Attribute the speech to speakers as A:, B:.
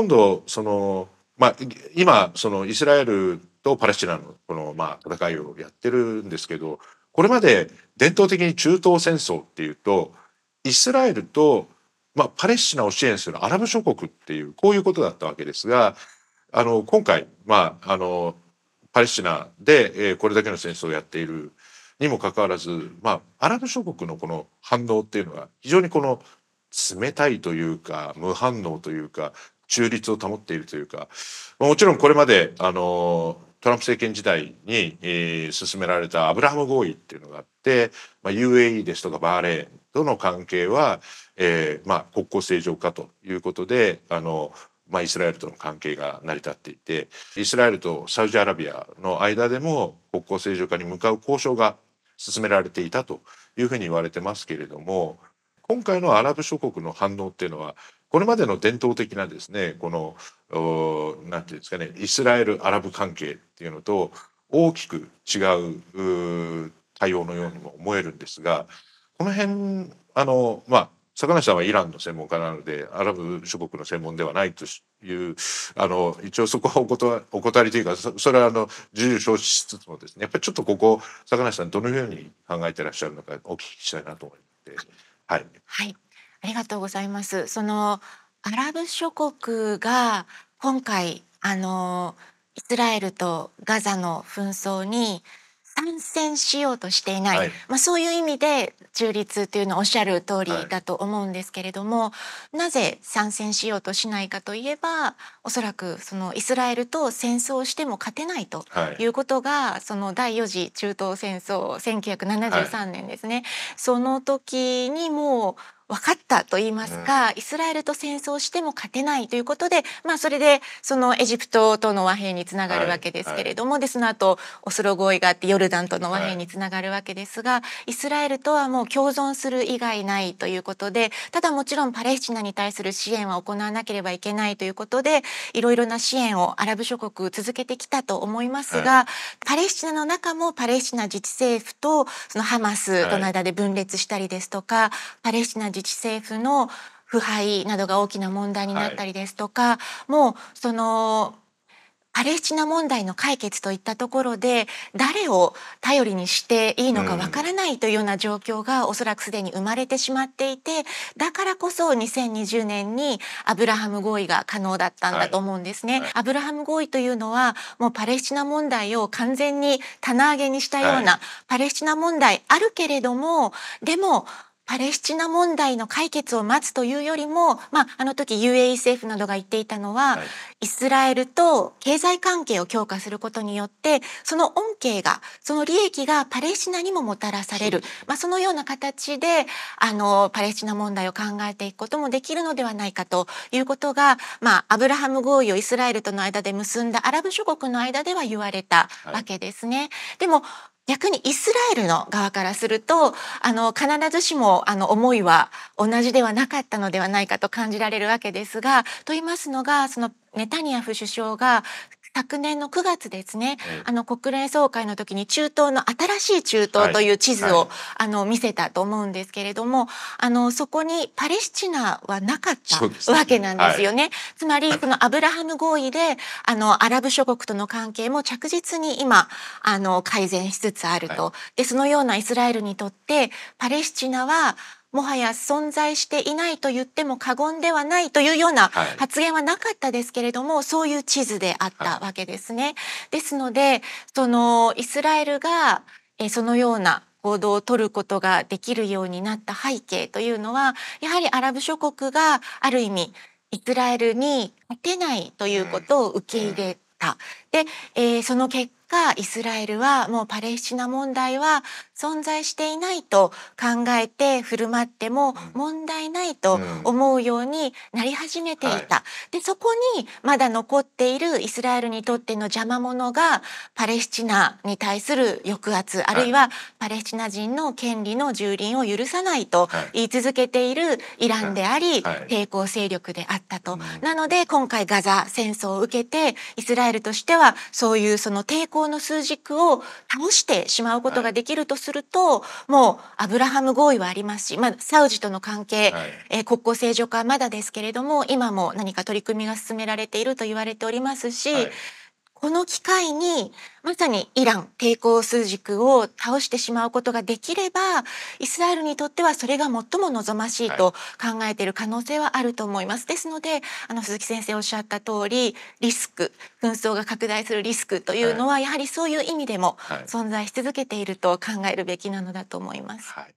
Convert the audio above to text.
A: 今度その、まあ、今そのイスラエルとパレスチナのこの、まあ、戦いをやってるんですけどこれまで伝統的に中東戦争っていうとイスラエルと、まあ、パレスチナを支援するアラブ諸国っていうこういうことだったわけですがあの今回、まあ、あのパレスチナで、えー、これだけの戦争をやっているにもかかわらず、まあ、アラブ諸国のこの反応っていうのは非常にこの冷たいというか無反応というか中立を保っているというか、もちろんこれまで、あの、トランプ政権時代に、えー、進められたアブラハム合意っていうのがあって、まあ、UAE ですとかバーレーンとの関係は、えーまあ、国交正常化ということであの、まあ、イスラエルとの関係が成り立っていてイスラエルとサウジアラビアの間でも国交正常化に向かう交渉が進められていたというふうに言われてますけれども今回のアラブ諸国の反応っていうのはこれまでの伝統的なですねこのなんていうんですかねイスラエル・アラブ関係っていうのと大きく違う対応のようにも思えるんですがこの辺あのまあ坂梨さんはイランの専門家なのでアラブ諸国の専門ではないというあの一応そこはお断お断りというかそれはあの自由承知しつつもですねやっぱりちょっとここ坂梨さんどのように考えてらっしゃるのかお聞きしたいなと思って。はい、は
B: いありがとうございます。そのアラブ諸国が今回あのイスラエルとガザの紛争に参戦しようとしていない、はい、まあ、そういう意味で中立というのはおっしゃる通りだと思うんですけれども、はい、なぜ参戦しようとしないかといえばおそらくそのイスラエルと戦争をしても勝てないということが、はい、その第4次中東戦争1973年ですね、その時にもう分かったと言いますか、イスラエルと戦争しても勝てないということで、まあ、それでそのエジプトとの和平につながるわけですけれども、はい、でその後オスロ合意があってヨルダンとの和平につながるわけですが、イスラエルとはもう共存する以外ないということでただもちろんパレスチナに対する支援は行わなければいけないということでいろいろな支援をアラブ諸国続けてきたと思いますが、はい、パレスチナの中もパレスチナ自治政府とそのハマスとの間で分裂したりですとか、パレスチナ自自治政府の腐敗などが大きな問題になったりですとか、はい、もうそのパレスチナ問題の解決といったところで誰を頼りにしていいのかわからないというような状況がおそらくすでに生まれてしまっていてだからこそ2020年にアブラハム合意が可能だったんだと思うんですね。はい、アブラハム合意というのはもうパレスチナ問題を完全に棚上げにしたような、はい、パレスチナ問題あるけれどもでもパレスチナ問題の解決を待つというよりも、まあ、あの時 UAE 政府などが言っていたのは、はい、イスラエルと経済関係を強化することによってその恩恵がその利益がパレスチナにももたらされる、まあ、そのような形であのパレスチナ問題を考えていくこともできるのではないかということが、まあ、アブラハム合意をイスラエルとの間で結んだアラブ諸国の間では言われたわけですね。はい、でも逆にイスラエルの側からするとあの必ずしもあの思いは同じではなかったのではないかと感じられるわけですがと言いますのがそのネタニヤフ首相が昨年の9月ですね、あの国連総会の時に中東の新しい中東という地図を、はいはい、あの見せたと思うんですけれどもあのそこにパレスチナはなかったわけなんですよね。ねはい、つまり このアブラハム合意であのアラブ諸国との関係も着実に今あの改善しつつあると。でそのようなイスラエルにとってパレスチナはもはや存在していないと言っても過言ではないというような発言はなかったですけれども、はい、そういう地図であったわけですね。はい、ですのでそのイスラエルがえそのような行動を取ることができるようになった背景というのはやはりアラブ諸国がある意味イスラエルに勝てないということを受け入れた。うんうんで、えー、その結果イスラエルはもうパレスチナ問題は存在していないと考えて振る舞っても問題ないと思うようになり始めていた。うんうんはい、でそこにまだ残っているイスラエルにとっての邪魔者がパレスチナに対する抑圧あるいはパレスチナ人の権利の蹂躙を許さないと言い続けているイランであり、抵抗勢力であったと。なので今回ガザ戦争を受けてイスラエルとしてははそういうその抵抗の数軸を倒してしまうことができるとすると、はい、もうアブラハム合意はありますし、まあ、サウジとの関係、はい、えー、国交正常化はまだですけれども今も何か取り組みが進められていると言われておりますし、はいこの機会にまさにイラン抵抗枢軸を倒してしまうことができればイスラエルにとってはそれが最も望ましいと考えている可能性はあると思います。ですのであの鈴木先生おっしゃった通りリスク紛争が拡大するリスクというのは、やはりそういう意味でも存在し続けていると考えるべきなのだと思います。はい